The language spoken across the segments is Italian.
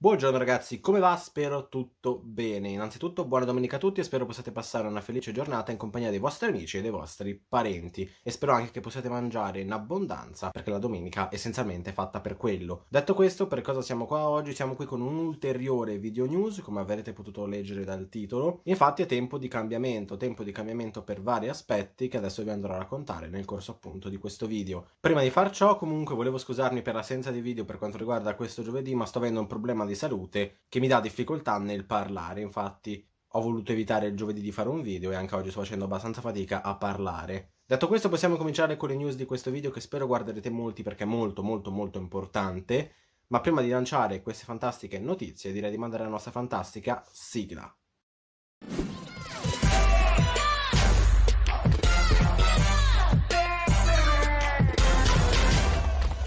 Buongiorno ragazzi, come va? Spero tutto bene. Innanzitutto buona domenica a tutti e spero possiate passare una felice giornata in compagnia dei vostri amici e dei vostri parenti e spero anche che possiate mangiare in abbondanza perché la domenica è essenzialmente fatta per quello. Detto questo, per cosa siamo qua oggi? Siamo qui con un'ulteriore video news, come avrete potuto leggere dal titolo. Infatti è tempo di cambiamento, tempo di cambiamento per vari aspetti che adesso vi andrò a raccontare nel corso appunto di questo video. Prima di far ciò comunque volevo scusarmi per l'assenza di video per quanto riguarda questo giovedì ma sto avendo un problema di salute che mi dà difficoltà nel parlare, infatti ho voluto evitare il giovedì di fare un video e anche oggi sto facendo abbastanza fatica a parlare. Detto questo possiamo cominciare con le news di questo video che spero guarderete molti perché è molto molto molto importante, ma prima di lanciare queste fantastiche notizie direi di mandare la nostra fantastica sigla.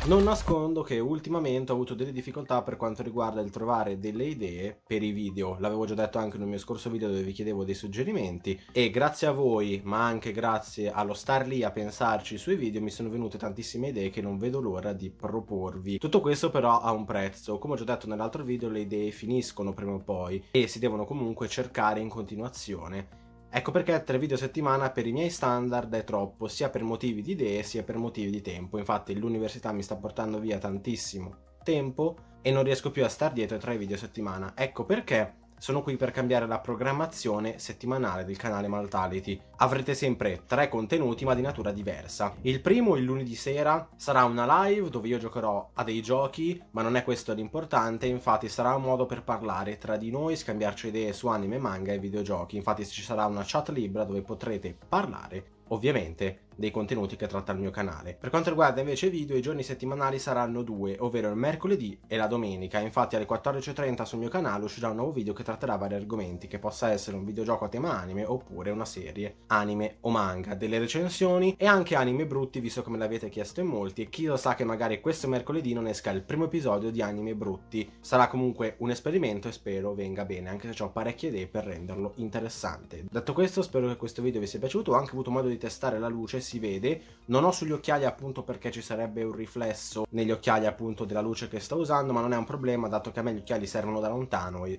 Non nascondo che ultimamente ho avuto delle difficoltà per quanto riguarda il trovare delle idee per i video, l'avevo già detto anche nel mio scorso video dove vi chiedevo dei suggerimenti e grazie a voi ma anche grazie allo star lì a pensarci sui video mi sono venute tantissime idee che non vedo l'ora di proporvi. Tutto questo però ha un prezzo, come ho già detto nell'altro video le idee finiscono prima o poi e si devono comunque cercare in continuazione Ecco perché tre video a settimana per i miei standard è troppo, sia per motivi di idee sia per motivi di tempo. Infatti l'università mi sta portando via tantissimo tempo e non riesco più a star dietro tre video a settimana. Ecco perché sono qui per cambiare la programmazione settimanale del canale Maltality. Avrete sempre tre contenuti ma di natura diversa. Il primo, il lunedì sera, sarà una live dove io giocherò a dei giochi, ma non è questo l'importante, infatti sarà un modo per parlare tra di noi, scambiarci idee su anime, manga e videogiochi. Infatti ci sarà una chat libera dove potrete parlare, ovviamente, dei contenuti che tratta il mio canale. Per quanto riguarda invece i video, i giorni settimanali saranno due, ovvero il mercoledì e la domenica. Infatti alle 14.30 sul mio canale uscirà un nuovo video che tratterà vari argomenti, che possa essere un videogioco a tema anime oppure una serie anime o manga, delle recensioni e anche anime brutti, visto come l'avete chiesto in molti, e chi lo sa che magari questo mercoledì non esca il primo episodio di anime brutti. Sarà comunque un esperimento e spero venga bene, anche se ho parecchie idee per renderlo interessante. Detto questo, spero che questo video vi sia piaciuto, ho anche avuto modo di testare la luce sia si vede. Non ho sugli occhiali appunto perché ci sarebbe un riflesso negli occhiali appunto della luce che sto usando, ma non è un problema dato che a me gli occhiali servono da lontano e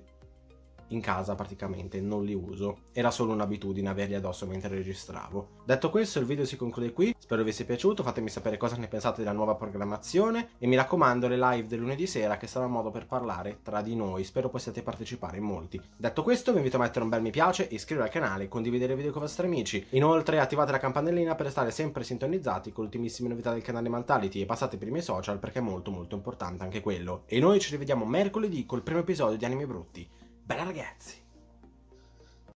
in casa praticamente non li uso, era solo un'abitudine averli addosso mentre registravo. Detto questo il video si conclude qui, spero vi sia piaciuto, fatemi sapere cosa ne pensate della nuova programmazione e mi raccomando le live del lunedì sera che sarà modo per parlare tra di noi, spero possiate partecipare in molti. Detto questo vi invito a mettere un bel mi piace, iscrivervi al canale, condividere il video con i vostri amici, inoltre attivate la campanellina per restare sempre sintonizzati con le ultimissime novità del canale Mentality e passate per i miei social perché è molto molto importante anche quello. E noi ci rivediamo mercoledì col primo episodio di Anime Brutti. Bella ragazzi!